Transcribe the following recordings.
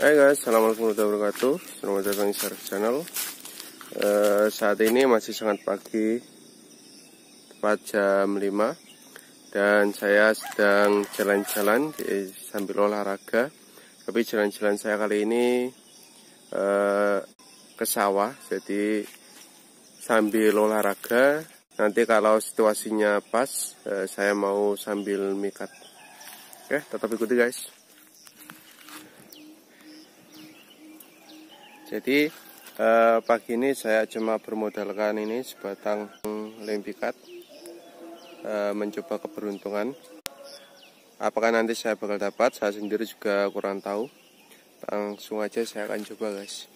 Hai guys, assalamualaikum warahmatullahi wabarakatuh. Selamat datang di Sarif Channel. E, saat ini masih sangat pagi, tepat jam 5 dan saya sedang jalan-jalan sambil olahraga. Tapi jalan-jalan saya kali ini e, ke sawah, jadi sambil olahraga. Nanti kalau situasinya pas, e, saya mau sambil mikat. Oke, tetap ikuti guys. Jadi eh, pagi ini saya cuma bermodalkan ini sebatang lem eh, mencoba keberuntungan. Apakah nanti saya bakal dapat? Saya sendiri juga kurang tahu. Langsung aja saya akan coba guys.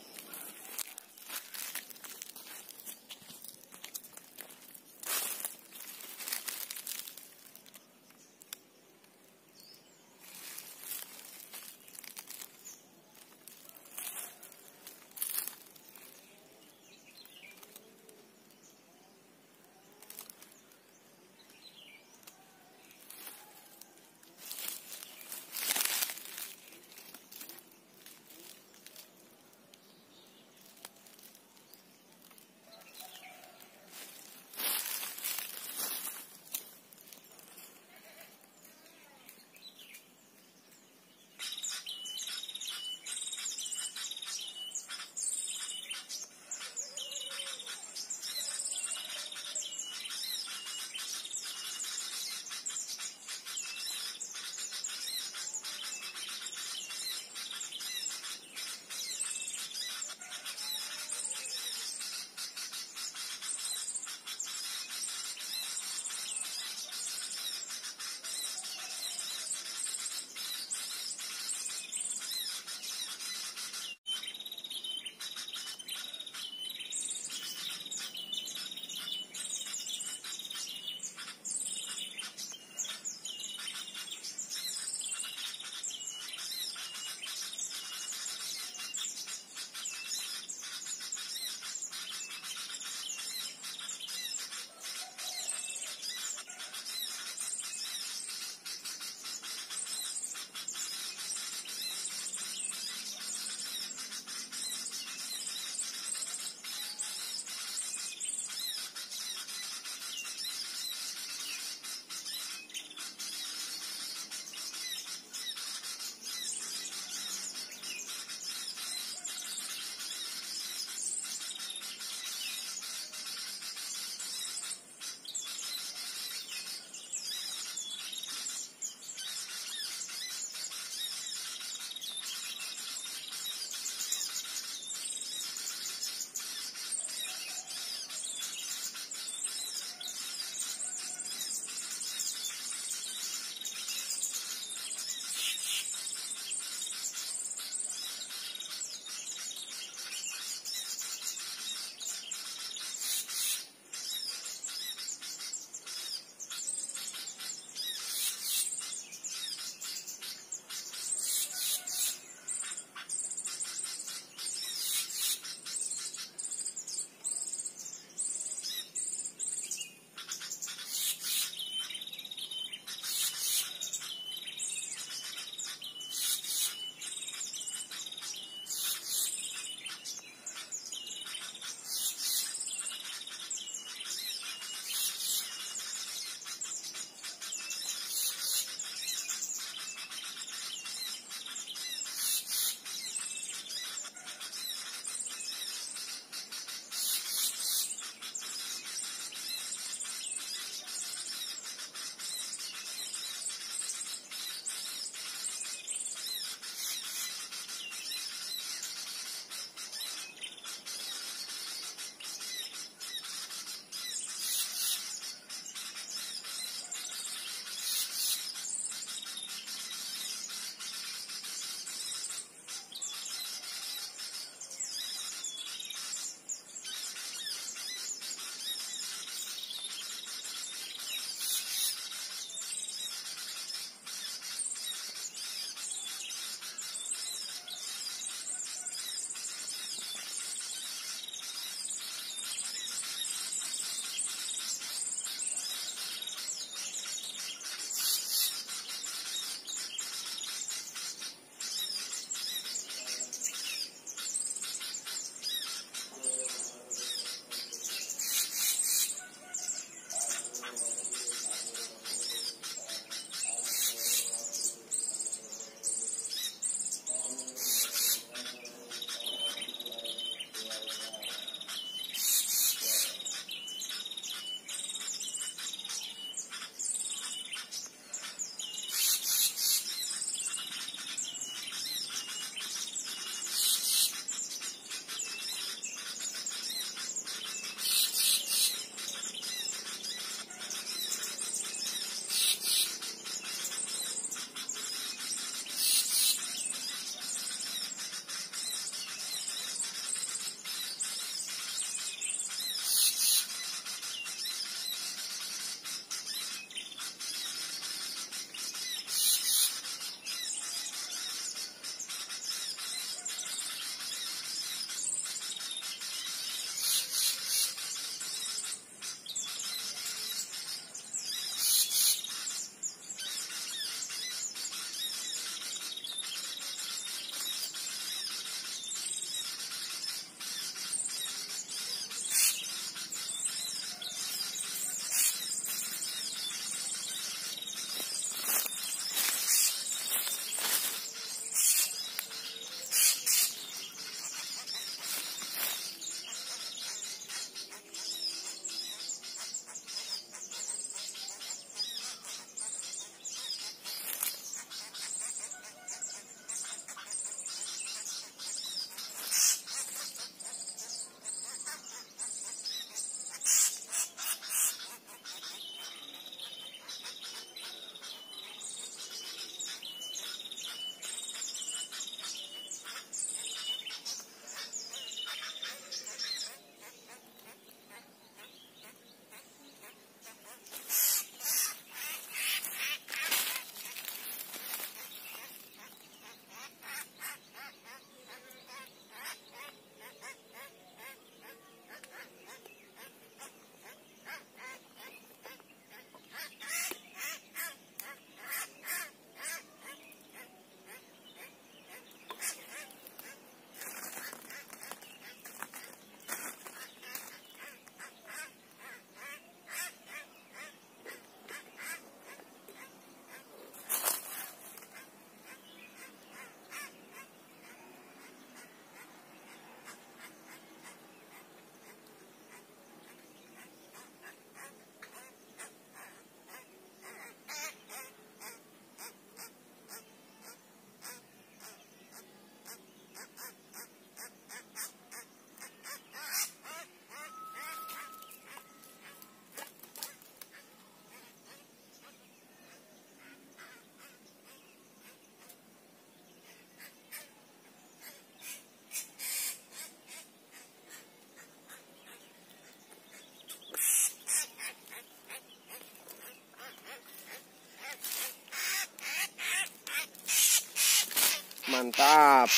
mantap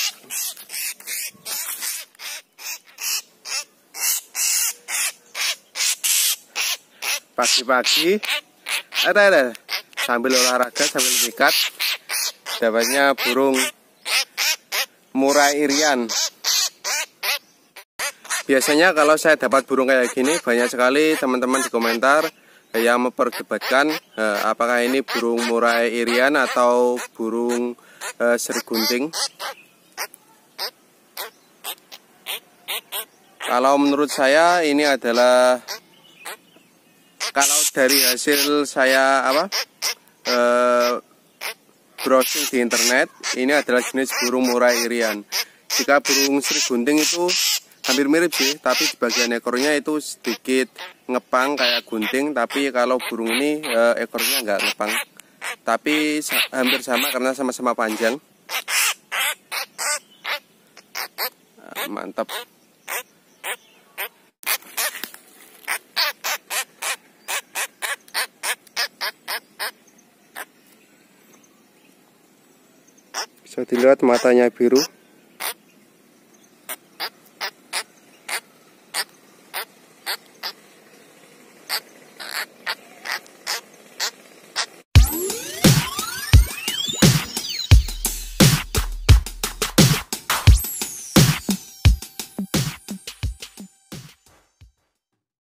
pagi-pagi ada ada sambil olahraga sambil dekat dapatnya burung murai irian biasanya kalau saya dapat burung kayak gini banyak sekali teman-teman di komentar yang memperdebatkan eh, apakah ini burung murai irian atau burung uh, eh, sergunting kalau menurut saya ini adalah kalau dari hasil saya apa uh, browsing di internet ini adalah jenis burung murai irian jika burung sergunting itu hampir mirip sih tapi di bagian ekornya itu sedikit ngepang kayak gunting tapi kalau burung ini eh, ekornya nggak ngepang tapi hampir sama karena sama-sama panjang ah, mantap bisa dilihat matanya biru